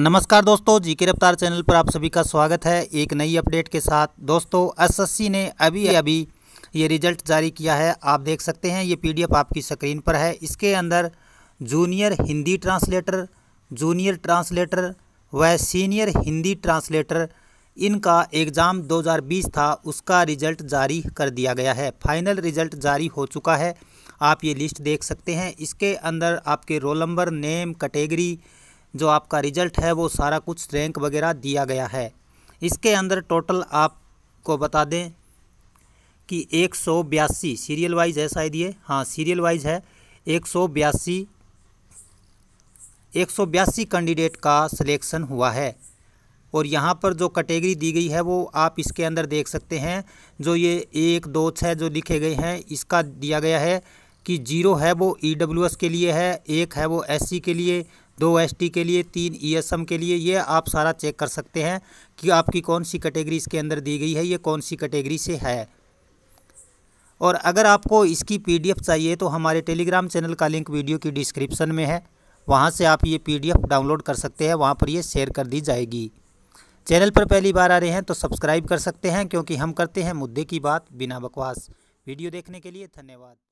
नमस्कार दोस्तों जी के रफ्तार चैनल पर आप सभी का स्वागत है एक नई अपडेट के साथ दोस्तों एसएससी ने अभी अभी ये रिजल्ट जारी किया है आप देख सकते हैं ये पीडीएफ आपकी स्क्रीन पर है इसके अंदर junior Hindi translator junior translator व सीनियर हिंदी ट्रांसलेटर इनका एग्ज़ाम 2020 था उसका रिज़ल्ट जारी कर दिया गया है फाइनल रिज़ल्ट जारी हो चुका है आप ये लिस्ट देख सकते हैं इसके अंदर आपके रोल नंबर नेम कैटेगरी जो आपका रिजल्ट है वो सारा कुछ रैंक वगैरह दिया गया है इसके अंदर टोटल आपको बता दें कि एक सौ बयासी सीरियल वाइज है शायद ये हाँ सीरियल वाइज है एक सौ बयासी एक सौ बयासी कैंडिडेट का सिलेक्शन हुआ है और यहाँ पर जो कैटेगरी दी गई है वो आप इसके अंदर देख सकते हैं जो ये एक दो छः जो लिखे गए हैं इसका दिया गया है कि जीरो है वो ई e के लिए है एक है वो एस e के लिए दो एस के लिए तीन ई e के लिए ये आप सारा चेक कर सकते हैं कि आपकी कौन सी कैटेगरी इसके अंदर दी गई है ये कौन सी कैटेगरी से है और अगर आपको इसकी पीडीएफ चाहिए तो हमारे टेलीग्राम चैनल का लिंक वीडियो की डिस्क्रिप्शन में है वहाँ से आप ये पीडीएफ डाउनलोड कर सकते हैं वहाँ पर ये शेयर कर दी जाएगी चैनल पर पहली बार आ रहे हैं तो सब्सक्राइब कर सकते हैं क्योंकि हम करते हैं मुद्दे की बात बिना बकवास वीडियो देखने के लिए धन्यवाद